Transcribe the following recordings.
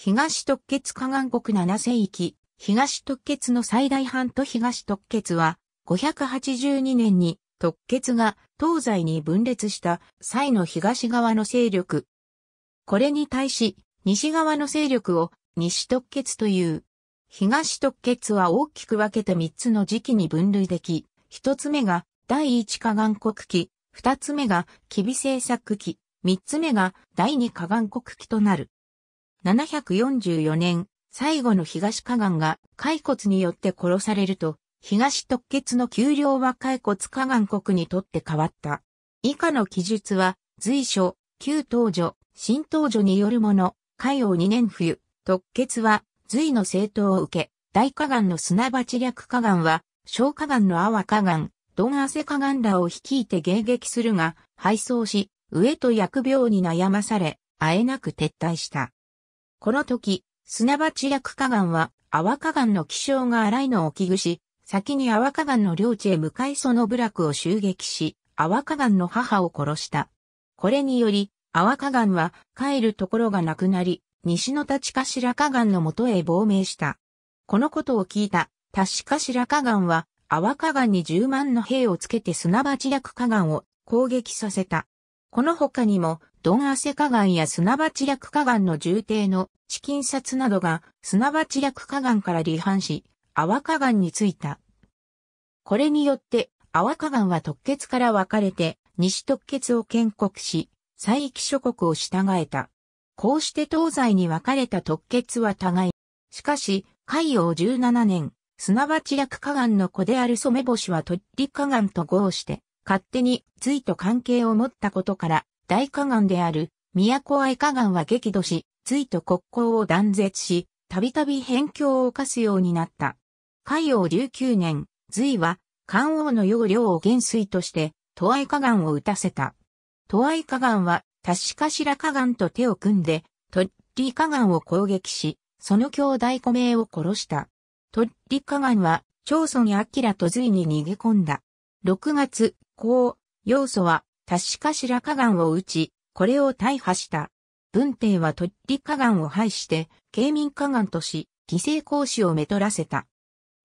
東特厥河岸国7世紀、東特厥の最大半と東特厥は、582年に特厥が東西に分裂した際の東側の勢力。これに対し、西側の勢力を西特厥という。東特厥は大きく分けて3つの時期に分類でき、1つ目が第1河岸国期、2つ目が吉備政策期、3つ目が第2河岸国期となる。744年、最後の東河岸が骸骨によって殺されると、東特決の丘陵は骸骨河岸国にとって変わった。以下の記述は、随所、旧東女、新東女によるもの、海王2年冬、特決は、隋の政党を受け、大河岸の砂場略河岸は、小河岸の阿波河岸、ドンアセ河岸らを率いて迎撃するが、敗走し、上と薬病に悩まされ、あえなく撤退した。この時、砂場地薬火岩は、泡河岩の気象が荒いのを危惧し、先に泡河岩の領地へ向かいその部落を襲撃し、泡河岩の母を殺した。これにより、泡河岩は帰るところがなくなり、西の立かしら火岩のとへ亡命した。このことを聞いた、立ら火岩は、泡河岩に10万の兵をつけて砂場地薬火岩を攻撃させた。この他にも、ドンアセ河岸や砂場地略河岸の重帝の地金札などが砂場地略河岸から離反し、阿波河岸に着いた。これによって、阿波河岸は特決から分かれて、西特決を建国し、西域諸国を従えた。こうして東西に分かれた特決は互い。しかし、海洋17年、砂場地略河岸の子である染星は鳥取河岸と合して、勝手に隋と関係を持ったことから、大河岸である、都愛河岸は激怒し、隋と国交を断絶し、たびたび辺境を犯すようになった。海王琉球年、隋は、漢王の要領を元帥として、都愛河岸を打たせた。都愛河岸は、確かしら河岸と手を組んで、鳥利河岸を攻撃し、その兄弟子名を殺した。鳥利河岸は、長孫明と隋に逃げ込んだ。6月、こう、要素は、確か白河岸を打ち、これを大破した。文帝は鳥利河岸を廃して、慶民河岸とし、犠牲行使をめとらせた。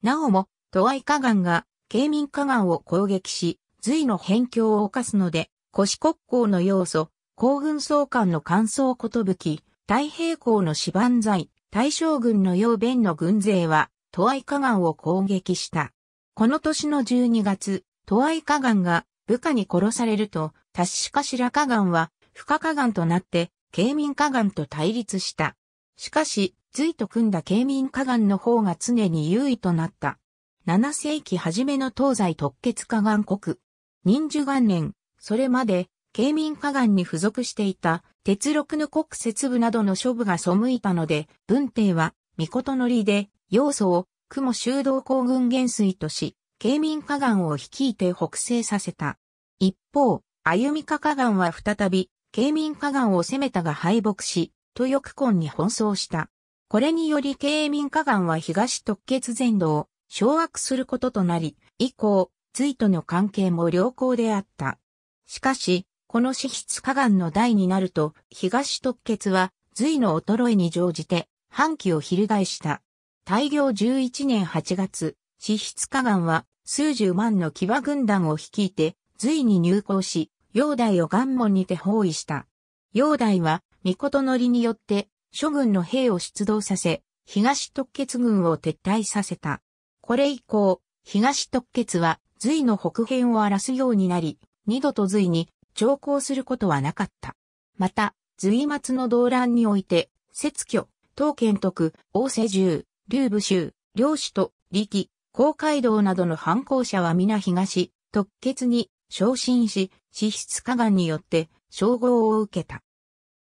なおも、都愛河岸が、慶民河岸を攻撃し、隋の辺境を犯すので、古国交の要素、皇軍総監の感想ことぶき、太平公の四番罪、大将軍の要弁の軍勢は、都愛河岸を攻撃した。この年の12月、都愛河岸が部下に殺されると、タシシカシラカガンは、不可カガンとなって、慶民カガンと対立した。しかし、隋と組んだ慶民カガンの方が常に優位となった。七世紀初めの東西特決カガン国。忍寿元年、それまで、慶民カガンに付属していた、鉄六の国設部などの処部が背いたので、文帝は、御事のりで、要素を、雲修道公軍元帥とし、慶民河岸を率いて北西させた。一方、歩みか河岸は再び、慶民河岸を攻めたが敗北し、豊久根に奔走した。これにより慶民河岸は東特決全土を掌握することとなり、以降、隋との関係も良好であった。しかし、この資質河岸の代になると、東特決は隋の衰えに乗じて、反旗を翻した。大行11年8月、死筆河岸は数十万の騎馬軍団を率いて、隋に入港し、陽台を岩門にて包囲した。陽台は、御事のりによって、諸軍の兵を出動させ、東特決軍を撤退させた。これ以降、東特決は、隋の北辺を荒らすようになり、二度と隋に長降することはなかった。また、隋末の動乱において、節挙、東建徳、王世獣、劉武州、領主と、力、公会堂などの反抗者は皆東、特決に昇進し、資質加害によって称号を受けた。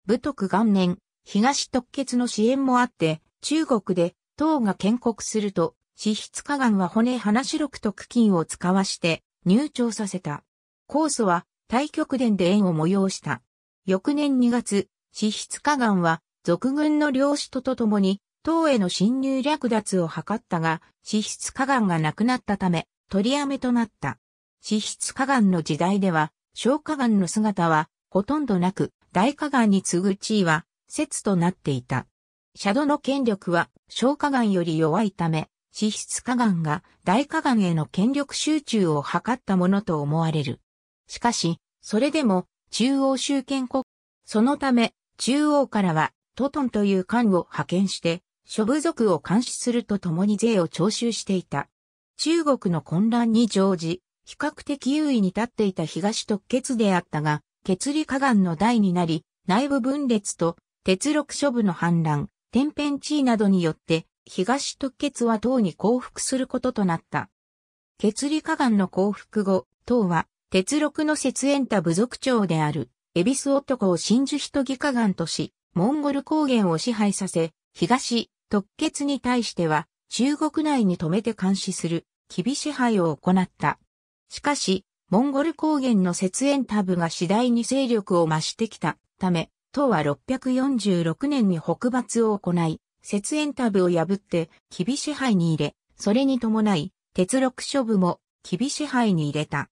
武徳元年、東特決の支援もあって、中国で党が建国すると、資質加害は骨花白く特金を使わして入庁させた。コースは大極殿で縁を催した。翌年2月、資質加害は俗軍の領主とともに唐への侵入略奪を図ったが、脂質河岸がなくなったため、取りやめとなった。脂質河岸の時代では、小河岸の姿はほとんどなく、大河岸に次ぐ地位は、説となっていた。シャドの権力は小河岸より弱いため、脂質河岸が大河岸への権力集中を図ったものと思われる。しかし、それでも中央集権国、そのため中央からはトトンという官を派遣して諸部族を監視するとともに税を徴収していた。中国の混乱に乗じ、比較的優位に立っていた東特決であったが、血利河岸の代になり、内部分裂と、鉄六諸部の反乱、天変地異などによって、東特決は党に降伏することとなった。血利河岸の降伏後、党は、鉄六の節縁た部族長である、恵比寿男を真珠人義河岸とし、モンゴル高原を支配させ、東、特決に対しては中国内に止めて監視する厳し配を行った。しかし、モンゴル高原の雪煙タブが次第に勢力を増してきたため、党は646年に北伐を行い、雪煙タブを破って厳し配に入れ、それに伴い、鉄六処部も厳し配に入れた。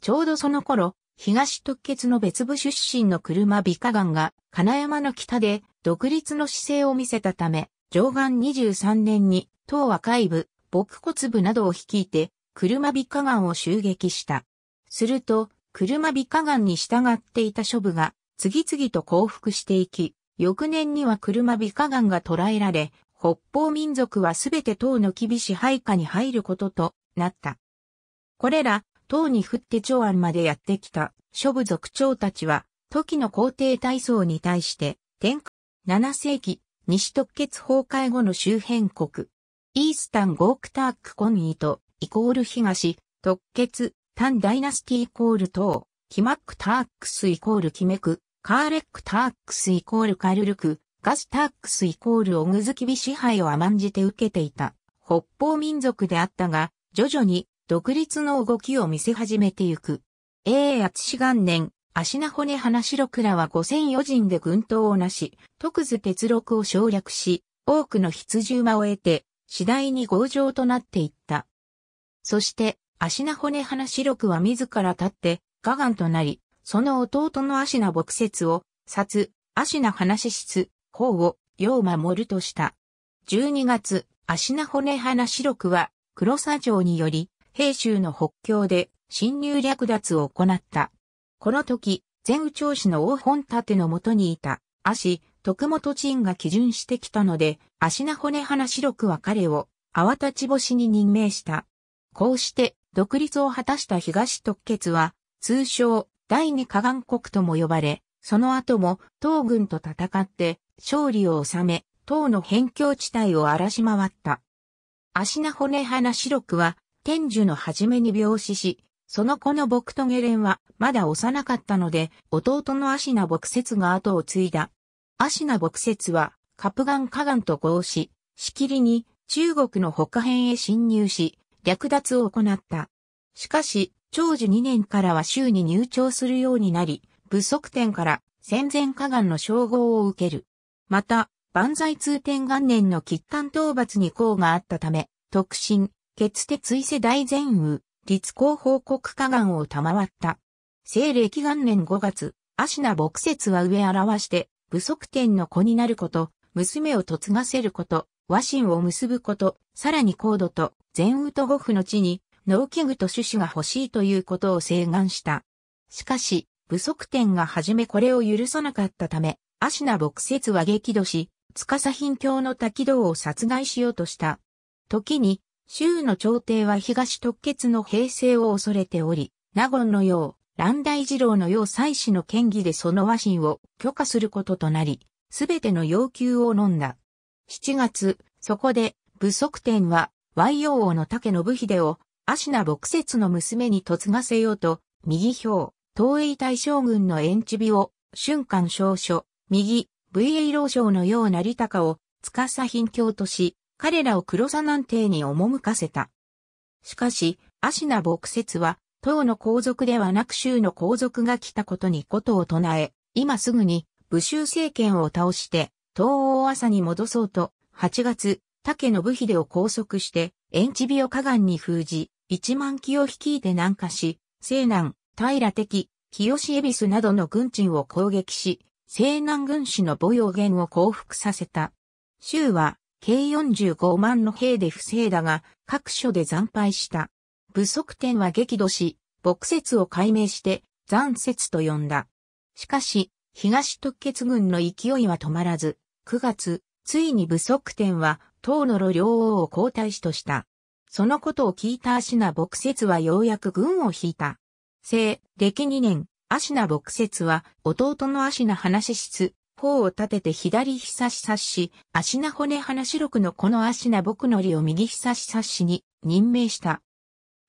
ちょうどその頃、東特決の別部出身の車美化岩が金山の北で独立の姿勢を見せたため、上岸23年に、党は海部、牧骨部などを率いて、車美化岸を襲撃した。すると、車美化岸に従っていた諸部が、次々と降伏していき、翌年には車美化岸が捕らえられ、北方民族はすべて党の厳しい配下に入ることとなった。これら、党に降って長安までやってきた諸部族長たちは、時の皇帝体操に対して、天下7世紀西特決崩壊後の周辺国、イースタン・ゴークターク・コンイト、イコール東、特決、タン・ダイナスティイコール東、キマック・タークスイコールキメク、カーレック・タークスイコールカルルク、ガス・タークスイコールオグズキビ支配を甘んじて受けていた、北方民族であったが、徐々に独立の動きを見せ始めてゆく。英圧志元年、足名骨花白倉は五千余人で軍刀をなし、徳津鉄六を省略し、多くの羊馬を得て、次第に強情となっていった。そして、足名骨花白くは自ら立って、我願となり、その弟の足名牧説を、殺、足名話室、法を、よう守るとした。十二月、足名骨花白くは、黒砂城により、平州の北境で、侵入略奪を行った。この時、前宇長氏の大本立のもとにいた、足、徳本陳が基準してきたので、足名骨花白くは彼を、泡立ち星に任命した。こうして、独立を果たした東特決は、通称、第二河岸国とも呼ばれ、その後も、東軍と戦って、勝利を収め、党の辺境地帯を荒らし回った。足名骨花白くは、天寿の初めに病死し、その子の僕とゲレンは、まだ幼かったので、弟のシ名牧雪が後を継いだ。シ名牧雪は、カプガン河岸と合し、しきりに中国の北辺へ侵入し、略奪を行った。しかし、長寿2年からは州に入庁するようになり、武則天から戦前河岸の称号を受ける。また、万歳通天元年の喫炭討伐に功があったため、特進、決手追世大前雨、立候報告河岸を賜った。西暦元年5月、シ名牧節は上表して、不足天の子になること、娘を嫁がせること、和親を結ぶこと、さらに高度と前宇都五府の地に、農機具と種子が欲しいということを請願した。しかし、不足天が初めこれを許さなかったため、シ名牧節は激怒し、司品教の滝道を殺害しようとした。時に、州の朝廷は東特決の平成を恐れており、納言のよう、乱大二郎の要妻子の権議でその和親を許可することとなり、すべての要求を飲んだ。7月、そこで、武則天は、和洋王の竹信秀を、シ名牧説の娘に嫁がせようと、右表、東栄大将軍の延地美を、瞬間少書、右、武 a 老将のような利高を、司品教とし、彼らを黒座南帝に赴かせた。しかし、シナ牧節は、党の皇族ではなく州の皇族が来たことにことを唱え、今すぐに武州政権を倒して、東欧朝に戻そうと、8月、竹信秀を拘束して、延地美を河岸に封じ、1万騎を率いて南下し、西南、平敵、清恵比寿などの軍鎮を攻撃し、西南軍師の母要源を降伏させた。州は、計45万の兵で不正だが、各所で惨敗した。武則天は激怒し、牧説を解明して、残説と呼んだ。しかし、東突決軍の勢いは止まらず、9月、ついに武則天は、唐の路両王を皇太子とした。そのことを聞いた足名牧説はようやく軍を引いた。生、歴2年、足名牧説は、弟の足名話室、頬を立てて左ひさしさし、足名骨話録のこの足名僕のりを右ひさしさしに任命した。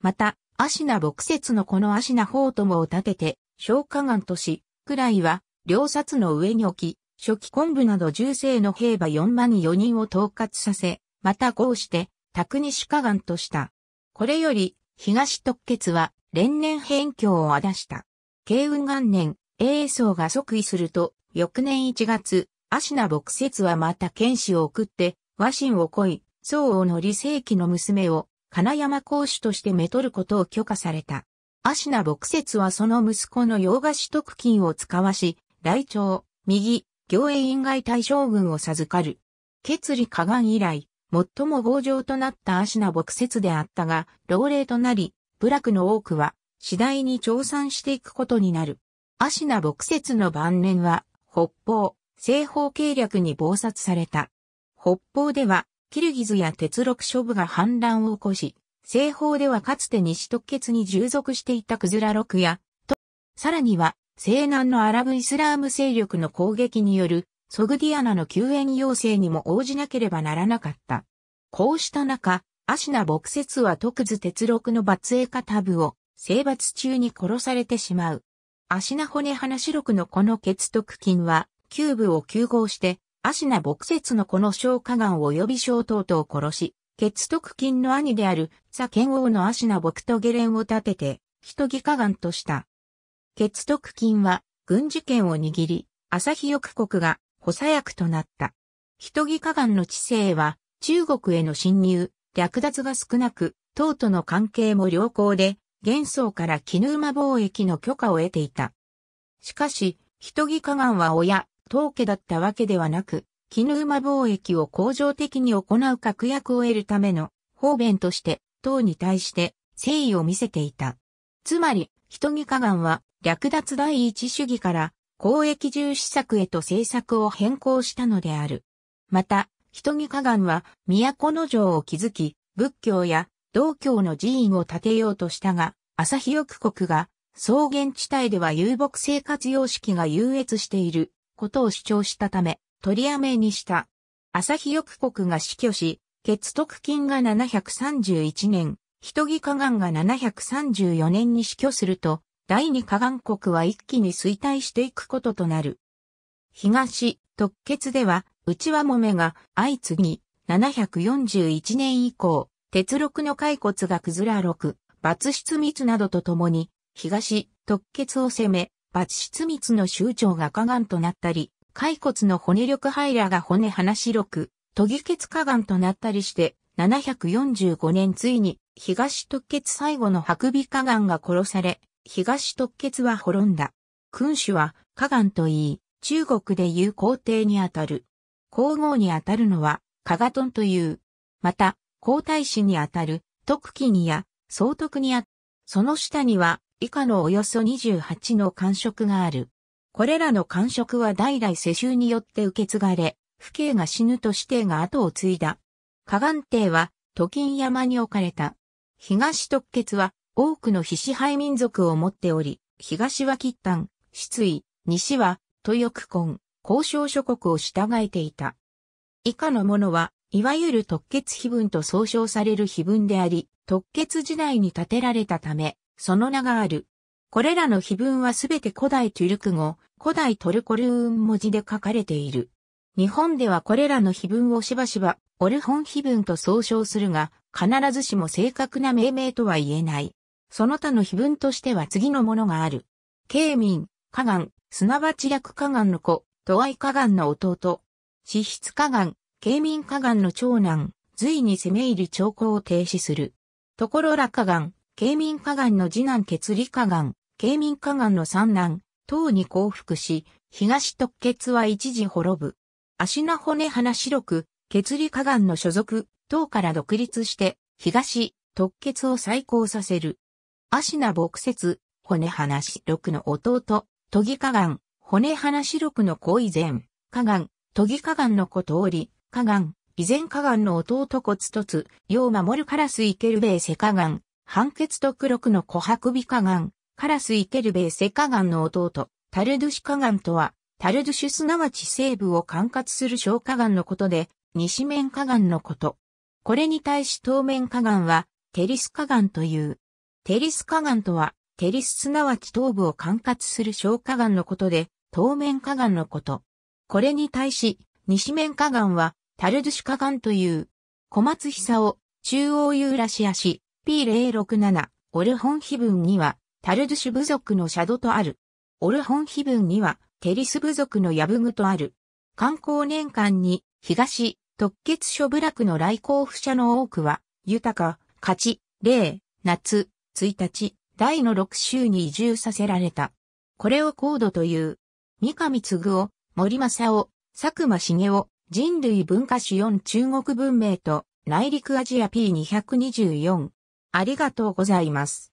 また、アシナ牧説のこのアシナ法友を立てて、消化岩とし、くらいは、両札の上に置き、初期昆布など重生の兵馬4万4人を統括させ、またこうして、卓に主家岩とした。これより、東特決は、連年辺境をだした。慶雲元年、英宗が即位すると、翌年1月、芦名牧説はまた剣士を送って、和親を恋、宋王の李世紀の娘を、金山公主としてめとることを許可された。芦名牧説はその息子の洋菓子特勤を使わし、大腸、右、行営院外大将軍を授かる。決理加岸以来、最も強情となった芦名牧説であったが、老齢となり、部落の多くは、次第に調産していくことになる。芦名牧説の晩年は、北方、西方計略に謀殺された。北方では、キルギズや鉄六諸部が反乱を起こし、西方ではかつて西特決に従属していたクズラ六や、と、さらには、西南のアラブイスラーム勢力の攻撃による、ソグディアナの救援要請にも応じなければならなかった。こうした中、アシナ牧説は特図鉄六の罰影化タブを、征伐中に殺されてしまう。アシナ骨花四六のこの血徳金は、キューブを休合して、アシナ牧説のこの小河岸及び小等々を殺し、血徳金の兄である、左剣王のアシナ牧とゲレンを立てて、人義河岸とした。血徳金は、軍事権を握り、朝日翼国が補佐役となった。人義河岸の知性は、中国への侵入、略奪が少なく、党との関係も良好で、幻想から絹馬貿易の許可を得ていた。しかし、人義河岸は親、当家だったわけではなく、絹馬貿易を恒常的に行う確約を得るための方便として、党に対して誠意を見せていた。つまり、人木河岸は略奪第一主義から公益重視策へと政策を変更したのである。また、人木河岸は都の城を築き、仏教や道教の寺院を建てようとしたが、朝日翼国が草原地帯では遊牧生活様式が優越していることを主張したため、取りやめにした。朝日翼国が死去し、血徳金が731年、人義河岸が734年に死去すると、第二河岸国は一気に衰退していくこととなる。東、特決では、内輪もめが相次ぎ、741年以降、鉄六の骸骨が崩ら六、抜出密などとともに、東、特決を攻め、抜出密の周長が下眼となったり、骸骨の骨力排らが骨鼻白く、都議血下眼となったりして、745年ついに、東突血最後の白尾下眼が殺され、東突血は滅んだ。君主は下眼と言い、中国で言う皇帝にあたる。皇后にあたるのは、加賀トンという。また、皇太子にあたる、徳記にや、総督にあ、その下には、以下のおよそ28の官職がある。これらの官職は代々世襲によって受け継がれ、父兄が死ぬと指定が後を継いだ。河岸邸は、都金山に置かれた。東特決は、多くの非支配民族を持っており、東は吉丹、失意、西は、豊久根、交渉諸国を従えていた。以下のものは、いわゆる特決碑文と総称される碑文であり、特決時代に建てられたため、その名がある。これらの碑文はすべて古代トゥルク語、古代トルコルーン文字で書かれている。日本ではこれらの碑文をしばしば、オルホン碑文と総称するが、必ずしも正確な命名とは言えない。その他の碑文としては次のものがある。慶民、河ン、すなわち略河岸の子、都愛河岸の弟。資質河岸、慶民河岸の長男、隋に攻め入る兆候を停止する。ところら河岸、慶民河岸の次男血理河岸、慶民河岸の三男、唐に降伏し、東特決は一時滅ぶ。足名骨花白く、血理河岸の所属、唐から独立して、東、特決を再興させる。足名牧節、骨花白くの弟、都議河岸、骨花白くの子以前、河岸、都議河岸の子通り、河岸、以前河岸の弟骨つ、よう守るからすいけるべいせ河岸、判決特録の琥珀美加岩、カラスイケルベーセ河岩の弟、タルドゥシ河岩とは、タルドゥシュすなわち西部を管轄する小河岩のことで、西面河岩のこと。これに対し東面河岩は、テリス河岩という。テリス河岩とは、テリスすなわち東部を管轄する小河岩のことで、東面河岩のこと。これに対し、西面河岩は、タルドゥシ河岩という。小松久を、中央ユーラシア市、P067 オルホン碑文にはタルドシュ部族のシャドとある。オルホン碑文にはテリス部族のヤブグとある。観光年間に東特決諸部落の来校不者の多くは豊か、勝ち、霊、夏、1日、第の6週に移住させられた。これを高度という。三上嗣夫、森正夫、佐久間茂夫、人類文化史4中国文明と内陸アジア P224。ありがとうございます。